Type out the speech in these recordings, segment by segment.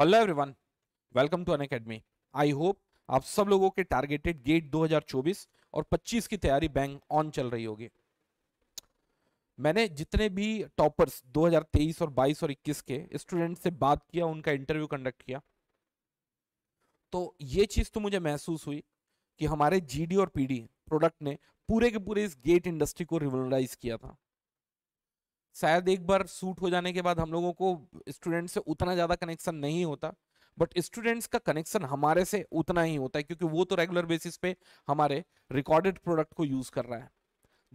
hello everyone welcome to Unacademy I hope आप सब लोगों के टारगेटेड गेट 2024 और 25 की तैयारी बैंक ऑन चल रही होगी मैंने जितने भी टॉपर्स 2023 और 22 और 21 के स्टूडेंट से बात किया उनका इंटरव्यू कंडक्ट किया तो ये चीज़ तो मुझे महसूस हुई कि हमारे जीडी और पीडी प्रोडक्ट ने पूरे के पूरे इस गेट इंडस्ट्री को रिवलराइज किया था शायद एक बार सूट हो जाने के बाद हम लोगों को स्टूडेंट से उतना ज़्यादा कनेक्शन नहीं होता बट स्टूडेंट्स का कनेक्शन हमारे से उतना ही होता है क्योंकि वो तो रेगुलर बेसिस पे हमारे रिकॉर्डेड प्रोडक्ट को यूज़ कर रहा है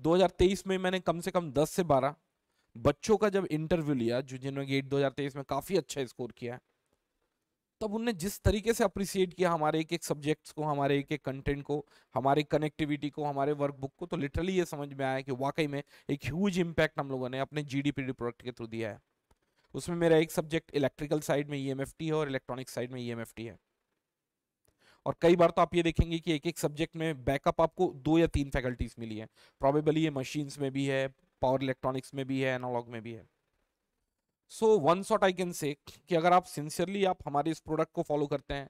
2023 में मैंने कम से कम 10 से 12 बच्चों का जब इंटरव्यू लिया जो जिन्होंने गेट 2023 में काफ़ी अच्छा स्कोर किया है तब उनने जिस तरीके से अप्रिसिएट किया हमारे एक एक सब्जेक्ट्स को हमारे एक एक कंटेंट को हमारे कनेक्टिविटी को हमारे वर्कबुक को तो लिटरली ये समझ में आया कि वाकई में एक ह्यूज इम्पैक्ट हम लोगों ने अपने जी डी प्रोडक्ट के थ्रू दिया है उसमें मेरा एक सब्जेक्ट इलेक्ट्रिकल साइड में ई e है और इलेक्ट्रॉनिक साइड में ई e है और कई बार तो आप ये देखेंगे कि एक एक सब्जेक्ट में बैकअप आपको दो या तीन फैकल्टीज मिली है प्रॉबेबली ये मशीन्स में भी है पावर इलेक्ट्रॉनिक्स में भी है एनालॉग में भी है so one shot I can say कि अगर आप सिंसियरली आप हमारे इस प्रोडक्ट को फॉलो करते हैं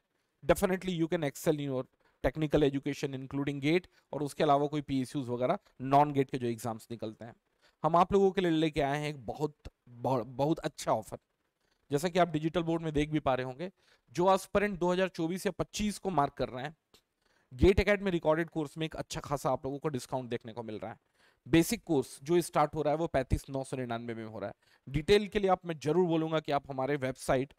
definitely you can excel in your technical education including GATE और उसके अलावा कोई पी वगैरह नॉन गेट के जो एग्जाम्स निकलते हैं हम आप लोगों के लिए लेके आए हैं एक बहुत बहुत अच्छा ऑफर जैसा कि आप डिजिटल बोर्ड में देख भी पा रहे होंगे जो एस्परेंट 2024 या 25 को मार्क कर रहे हैं गेट अकेडमी रिकॉर्डेड कोर्स में एक अच्छा खासा आप लोगों को डिस्काउंट देखने को मिल रहा है बेसिक कोर्स जो स्टार्ट हो रहा है वो पैंतीस नौ सौ निन्यानवे में हो रहा है डिटेल के लिए आप मैं जरूर बोलूंगा कि आप हमारे वेबसाइट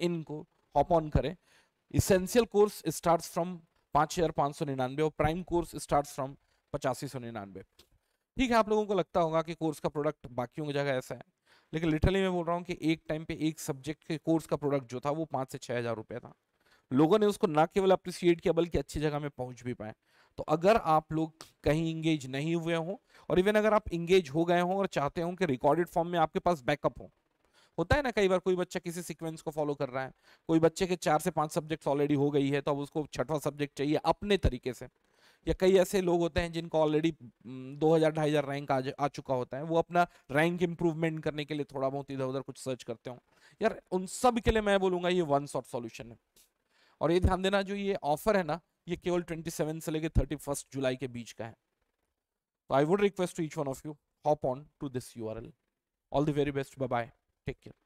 इन को हॉप ऑन करें इसेंशियल कोर्स स्टार्ट फ्रॉम पाँच हज़ार पाँच सौ निन्यानवे और प्राइम कोर्स स्टार्ट फ्रॉम पचासी सौ निन्यानवे ठीक है आप लोगों को लगता होगा कि कोर्स का प्रोडक्ट बाकियों की जगह ऐसा है लेकिन लिटरली मैं बोल रहा हूँ कि एक टाइम पे एक सब्जेक्ट के कोर्स का प्रोडक्ट जो था वो पाँच से छः हज़ार रुपये था लोगों ने उसको ना केवल अप्रिसिएट किया बल्कि अच्छी जगह में पहुंच भी पाए तो अगर आप लोग कहीं इंगेज नहीं हुए हों और इवन अगर आप इंगेज हो गए हों और चाहते हों कि रिकॉर्डेड फॉर्म में आपके पास बैकअप हो होता है ना कई बार कोई बच्चा किसी सीक्वेंस को फॉलो कर रहा है कोई बच्चे के चार से पांच सब्जेक्ट ऑलरेडी हो गई है तो अब उसको छठवां सब्जेक्ट चाहिए अपने तरीके से या कई ऐसे लोग होते हैं जिनको ऑलरेडी 2000 2500 रैंक आ, आ चुका होता है वो अपना रैंक इंप्रूवमेंट करने के लिए थोड़ा बहुत इधर उधर कुछ सर्च करते हो यार उन सब के लिए मैं बोलूंगा ये वन शॉट सॉल्यूशन है और ये ध्यान देना जो ये ऑफर है ना ये केवल 27 से थर्टी 31 जुलाई के बीच का है तो I would request to each one of you hop on to this you all the very best bye take care